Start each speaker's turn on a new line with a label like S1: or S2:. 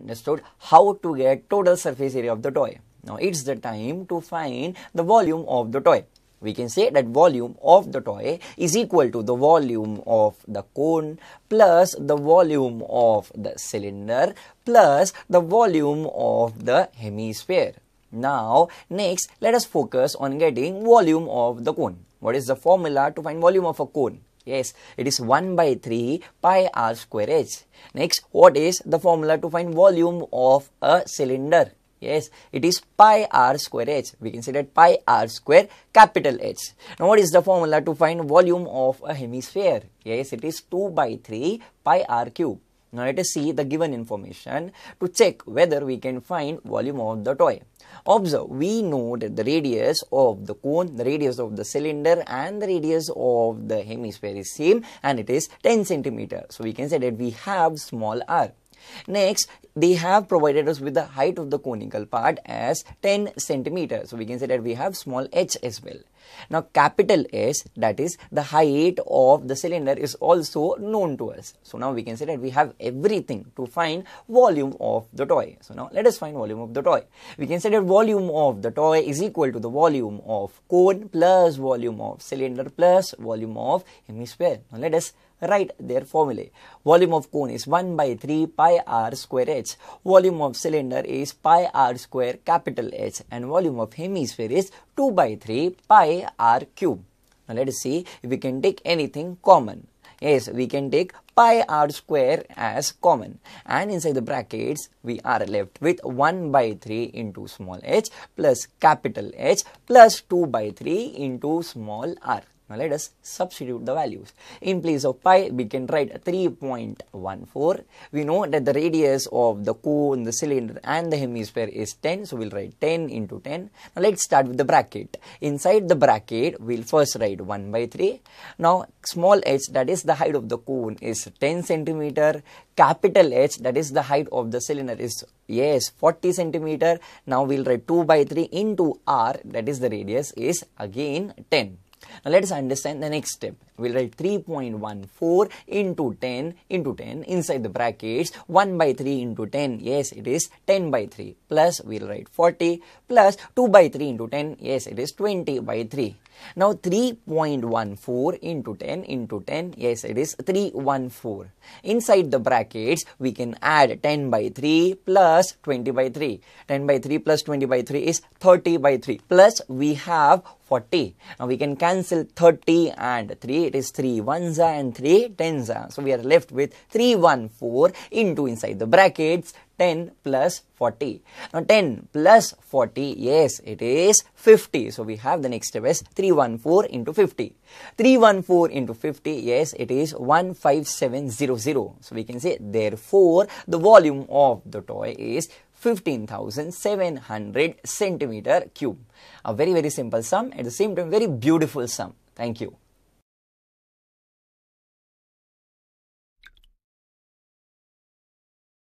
S1: understood how to get total surface area of the toy. Now it's the time to find the volume of the toy. We can say that volume of the toy is equal to the volume of the cone plus the volume of the cylinder plus the volume of the hemisphere. Now, next, let us focus on getting volume of the cone. What is the formula to find volume of a cone? Yes, it is 1 by 3 pi r square h. Next, what is the formula to find volume of a cylinder? Yes, it is pi r square h. We can say that pi r square capital H. Now, what is the formula to find volume of a hemisphere? Yes, it is 2 by 3 pi r cube. Now let us see the given information to check whether we can find volume of the toy. Observe, we know that the radius of the cone, the radius of the cylinder and the radius of the hemisphere is same and it is 10 centimeter. So we can say that we have small r. Next, they have provided us with the height of the conical part as 10 centimeters. So we can say that we have small h as well. Now capital S that is the height of the cylinder is also known to us. So now we can say that we have everything to find volume of the toy. So now let us find volume of the toy. We can say that volume of the toy is equal to the volume of cone plus volume of cylinder plus volume of hemisphere. Now let us Write their formulae. Volume of cone is 1 by 3 pi r square h. Volume of cylinder is pi r square capital H and volume of hemisphere is 2 by 3 pi r cube. Now let us see if we can take anything common. Yes, we can take pi r square as common and inside the brackets we are left with 1 by 3 into small h plus capital H plus 2 by 3 into small r. Now let us substitute the values. In place of pi, we can write 3.14. We know that the radius of the cone, the cylinder and the hemisphere is 10. So we'll write 10 into 10. Now let's start with the bracket. Inside the bracket, we'll first write 1 by 3. Now small h, that is the height of the cone, is 10 centimeter. Capital H, that is the height of the cylinder, is yes 40 centimeter. Now we'll write 2 by 3 into r, that is the radius, is again 10. Now let us understand the next step. We'll write 3.14 into 10 into 10 inside the brackets 1 by 3 into 10. Yes, it is 10 by 3 plus we'll write 40 plus 2 by 3 into 10. Yes, it is 20 by 3. Now 3.14 into 10 into 10, yes it is 314. Inside the brackets, we can add 10 by 3 plus 20 by 3. 10 by 3 plus 20 by 3 is 30 by 3 plus we have 40. Now we can cancel 30 and 3 it is 3 ones and 3 tens. So we are left with 314 into inside the brackets 10 plus 40. Now 10 plus 40, yes, it is 50. So we have the next step is 314 into 50. 314 into 50, yes, it is 15700. So we can say, therefore, the volume of the toy is 15,700 centimeter cube. A very, very simple sum, at the same time, very beautiful sum. Thank you.